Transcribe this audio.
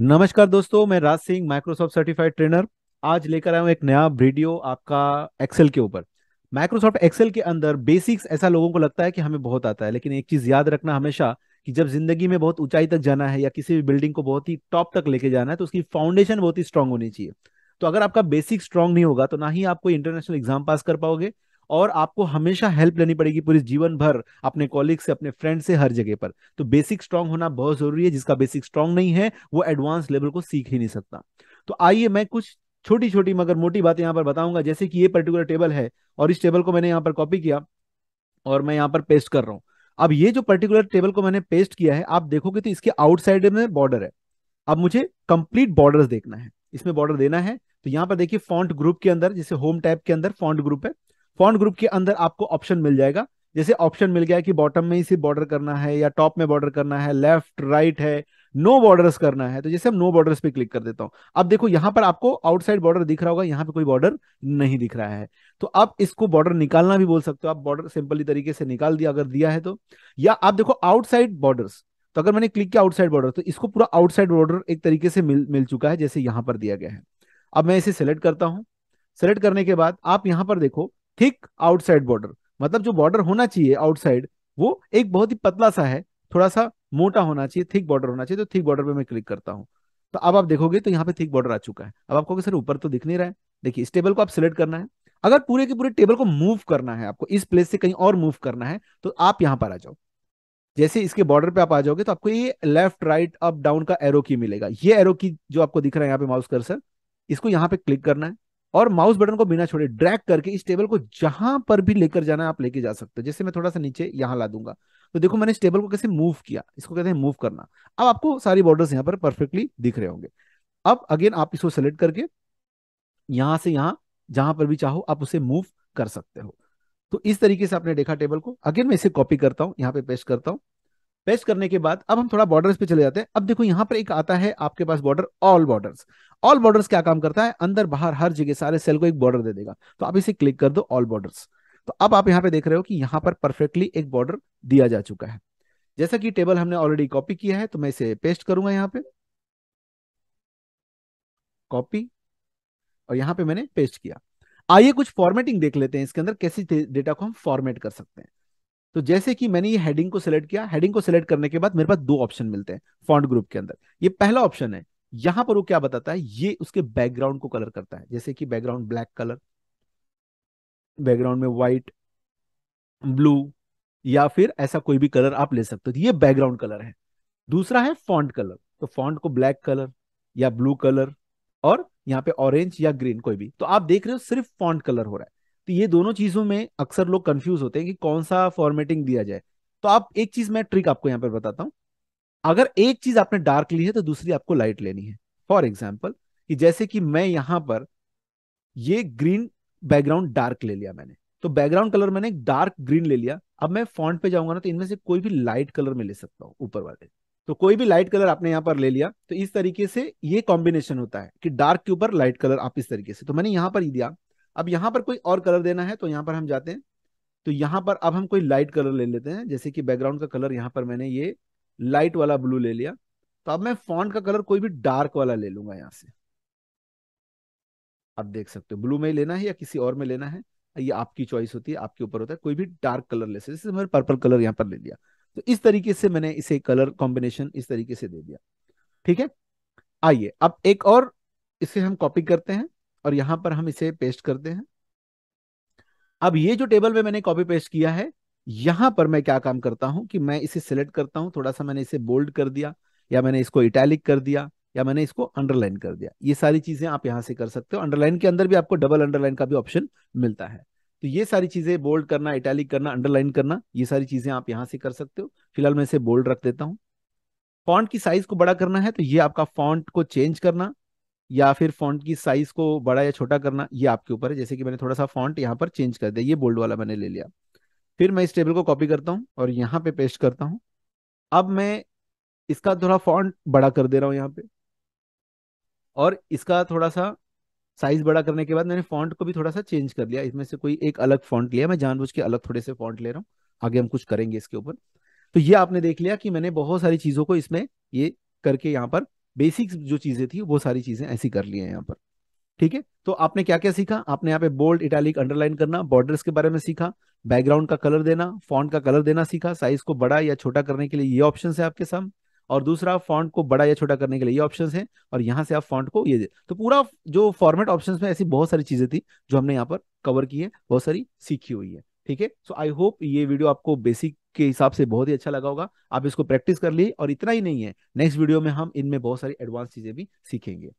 नमस्कार दोस्तों मैं Raj Singh Microsoft certified trainer आज लेकर आया हूं एक नया वीडियो आपका एक्सेल के ऊपर माइक्रोसॉफ्ट एक्सेल के अंदर बेसिक्स ऐसा लोगों को लगता है कि हमें बहुत आता है लेकिन एक चीज याद रखना हमेशा कि जब जिंदगी में बहुत ऊंचाई तक जाना है या किसी भी बिल्डिंग को बहुत ही टॉप तक लेके जाना है तो उसकी फाउंडेशन बहुत ही स्ट्रांग होनी चाहिए तो अगर आपका बेसिक स्ट्रांग नहीं होगा तो ना ही आपको इंटरनेशनल एग्जाम पास कर पाओगे और आपको हमेशा हेल्प लेनी पड़ेगी पूरे जीवन भर अपने कॉलिग से अपने फ्रेंड से हर जगह पर तो बेसिक स्ट्रांग होना बहुत जरूरी है जिसका बेसिक स्ट्रांग नहीं है वो एडवांस लेवल को सीख ही नहीं सकता तो आइए मैं कुछ छोटी छोटी मगर मोटी बातें यहाँ पर बताऊंगा जैसे कि ये पर्टिकुलर टेबल है और इस टेबल को मैंने यहाँ पर कॉपी किया और मैं यहाँ पर पेस्ट कर रहा हूँ अब ये जो पर्टिकुलर टेबल को मैंने पेस्ट किया है आप देखोगे तो इसके आउटसाइड में बॉर्डर है अब मुझे कंप्लीट बॉर्डर देखना है इसमें बॉर्डर देना है तो यहाँ पर देखिए फॉन्ट ग्रुप के अंदर जैसे होम टैब के अंदर फॉन्ट ग्रुप है फॉन्ट ग्रुप के अंदर आपको ऑप्शन मिल जाएगा जैसे ऑप्शन मिल गया कि बॉटम में ही सिर्फ बॉर्डर करना है या टॉप में बॉर्डर करना है लेफ्ट राइट है नो no बॉर्डर्स करना है तो जैसे हम नो बॉर्डर्स पे क्लिक कर देता हूं अब देखो यहां पर आपको आउटसाइड बॉर्डर दिख रहा होगा यहां पे कोई बॉर्डर नहीं दिख रहा है तो आप इसको बॉर्डर निकालना भी बोल सकते हो आप बॉर्डर सिंपली तरीके से निकाल दिया अगर दिया है तो या आप देखो आउटसाइड बॉर्डर्स तो अगर मैंने क्लिक किया आउटसाइड बॉर्डर तो इसको पूरा आउटसाइड बॉर्डर एक तरीके से मिल मिल चुका है जैसे यहां पर दिया गया है अब मैं इसे सेलेक्ट करता हूं सेलेक्ट करने के बाद आप यहां पर देखो थिक आउटसाइड बॉर्डर मतलब जो बॉर्डर होना चाहिए आउटसाइड वो एक बहुत ही पतला सा है थोड़ा सा मोटा होना चाहिए थिक बॉर्डर होना चाहिए तो थिक बॉर्डर पे मैं क्लिक करता हूँ तो अब आप देखोगे तो यहाँ पे थिक बॉर्डर आ चुका है अब आपको सर ऊपर तो दिख नहीं रहा है देखिए इस टेबल को आप सिलेक्ट करना है अगर पूरे के पूरे टेबल को मूव करना है आपको इस प्लेस से कहीं और मूव करना है तो आप यहाँ पर आ जाओ जैसे इसके बॉर्डर पे आप आ जाओगे तो आपको ये लेफ्ट राइट अप डाउन का एरो की मिलेगा ये एरो की जो आपको दिख रहा है यहाँ पे माउस कर्सर इसको यहाँ पे क्लिक करना है और माउस बटन को बिना छोड़े ड्रैग करके इस टेबल को जहां पर भी लेकर जाना आप लेके जा सकते हो जैसे मैं थोड़ा सा नीचे यहाँ ला दूंगा तो देखो मैंने इस टेबल को कैसे मूव किया इसको कहते हैं मूव करना अब आपको सारी बॉर्डर्स यहाँ पर परफेक्टली दिख रहे होंगे अब अगेन आप इसको सेलेक्ट करके यहाँ से यहां जहां पर भी चाहो आप उसे मूव कर सकते हो तो इस तरीके से आपने देखा टेबल को अगेन मैं इसे कॉपी करता हूँ यहाँ पे पेस्ट करता हूं पेस्ट करने के बाद अब हम थोड़ा बॉर्डर्स पे चले जाते हैं अब देखो यहाँ पर एक आता है आपके पास border all borders all borders क्या काम करता है अंदर बाहर हर जगह सारे सेल को एक बॉर्डर दे देगा तो आप इसे क्लिक कर दो ऑल बॉर्डर्स तो अब आप यहाँ पे देख रहे हो कि यहाँ पर परफेक्टली एक बॉर्डर दिया जा चुका है जैसा कि टेबल हमने ऑलरेडी कॉपी किया है तो मैं इसे पेस्ट करूंगा यहाँ पे कॉपी और यहाँ पे मैंने पेस्ट किया आइए कुछ फॉर्मेटिंग देख लेते हैं इसके अंदर कैसे डेटा को हम फॉर्मेट कर सकते हैं तो जैसे कि मैंने ये हेडिंग को सिलेक्ट किया हेडिंग को सिलेक्ट करने के बाद मेरे पास दो ऑप्शन मिलते हैं फॉन्ट ग्रुप के अंदर ये पहला ऑप्शन है यहां पर वो क्या बताता है ये उसके बैकग्राउंड को कलर करता है जैसे कि बैकग्राउंड ब्लैक कलर बैकग्राउंड में व्हाइट ब्लू या फिर ऐसा कोई भी कलर आप ले सकते हो तो ये बैकग्राउंड कलर है दूसरा है फॉन्ट कलर तो फॉन्ट को ब्लैक कलर या ब्लू कलर और यहाँ पे ऑरेंज या ग्रीन कोई भी तो आप देख रहे हो सिर्फ फॉन्ट कलर हो रहा है तो ये दोनों चीजों में अक्सर लोग कंफ्यूज होते हैं कि कौन सा फॉर्मेटिंग दिया जाए तो आप एक चीज मैं ट्रिक आपको यहाँ पर बताता हूँ अगर एक चीज आपने डार्क ली है तो दूसरी आपको लाइट लेनी है फॉर एग्जाम्पल कि जैसे कि मैं यहां पर ये ग्रीन बैकग्राउंड डार्क ले लिया मैंने तो बैकग्राउंड कलर मैंने डार्क ग्रीन ले लिया अब मैं फॉन्ट पे जाऊंगा ना तो इनमें से कोई भी लाइट कलर में ले सकता हूं ऊपर वाले तो कोई भी लाइट कलर आपने यहाँ पर ले लिया तो इस तरीके से ये कॉम्बिनेशन होता है कि डार्क के ऊपर लाइट कलर आप इस तरीके से तो मैंने यहाँ पर ही दिया अब यहां पर कोई और कलर देना है तो यहां पर हम जाते हैं तो यहां पर अब हम कोई लाइट कलर ले लेते हैं जैसे कि बैकग्राउंड का कलर यहां पर मैंने ये लाइट वाला ब्लू ले लिया तो अब मैं फॉन्ट का कलर कोई भी डार्क वाला ले लूंगा यहाँ से आप देख सकते हो ब्लू में लेना है या किसी और में लेना है ये आपकी चॉइस होती है आपके ऊपर होता है कोई भी डार्क कलर ले सकते जैसे मैंने पर्पल कलर यहाँ पर ले लिया तो इस तरीके से मैंने इसे कलर कॉम्बिनेशन इस तरीके से दे दिया ठीक है आइए अब एक और इसे हम कॉपी करते हैं और यहां पर हम इसे पेस्ट करते हैं अब ये जो टेबल में मैंने कॉपी पेस्ट किया है यहां पर मैं क्या काम करता हूं कि मैं इसे सिलेक्ट करता हूं थोड़ा सा मैंने इसे बोल्ड कर दिया या मैंने इसको इटैलिक कर दिया या मैंने इसको अंडरलाइन कर दिया ये सारी चीजें आप यहां से कर सकते हो अंडरलाइन के अंदर भी आपको डबल अंडरलाइन का भी ऑप्शन मिलता है तो ये सारी चीजें बोल्ड करना इटैलिक करना अंडरलाइन करना ये सारी चीजें आप यहां से कर सकते हो फिलहाल मैं इसे बोल्ड रख देता हूँ फॉन्ट की साइज को बड़ा करना है तो ये आपका फॉन्ट को चेंज करना या फिर फॉन्ट की साइज को बड़ा या छोटा करना ये आपके ऊपर है जैसे कि मैंने थोड़ा सा फॉन्ट यहाँ पर चेंज कर दिया ये बोल्ड वाला मैंने ले लिया फिर मैं इस टेबल को कॉपी करता हूँ और यहाँ पे पेस्ट करता हूँ अब मैं इसका थोड़ा फॉन्ट बड़ा कर दे रहा हूँ यहाँ पे और इसका थोड़ा सा साइज बड़ा करने के बाद मैंने फॉन्ट को भी थोड़ा सा चेंज कर लिया इसमें से कोई एक अलग फॉन्ट लिया मैं जानबूझ के अलग थोड़े से फॉन्ट ले रहा हूँ आगे हम कुछ करेंगे इसके ऊपर तो ये आपने देख लिया कि मैंने बहुत सारी चीज़ों को इसमें ये करके यहाँ पर बेसिक जो चीजें थी वो सारी चीजें ऐसी कर ली है यहाँ पर ठीक है तो आपने क्या क्या सीखा आपने यहाँ पे बोल्ड इटैलिक अंडरलाइन करना बॉर्डर्स के बारे में सीखा बैकग्राउंड का कलर देना फॉन्ट का कलर देना सीखा साइज को बड़ा या छोटा करने के लिए ये ऑप्शन है आपके सामने और दूसरा फॉन्ट को बड़ा या छोटा करने के लिए ये ऑप्शन है और यहाँ से आप फॉन्ट को ये दे तो पूरा जो फॉर्मेट ऑप्शन में ऐसी बहुत सारी चीजें थी जो हमने यहाँ पर कवर की है बहुत सारी सीखी हुई है ठीक है सो आई होप ये वीडियो आपको बेसिक के हिसाब से बहुत ही अच्छा लगा होगा आप इसको प्रैक्टिस कर लिए और इतना ही नहीं है नेक्स्ट वीडियो में हम इनमें बहुत सारी एडवांस चीजें भी सीखेंगे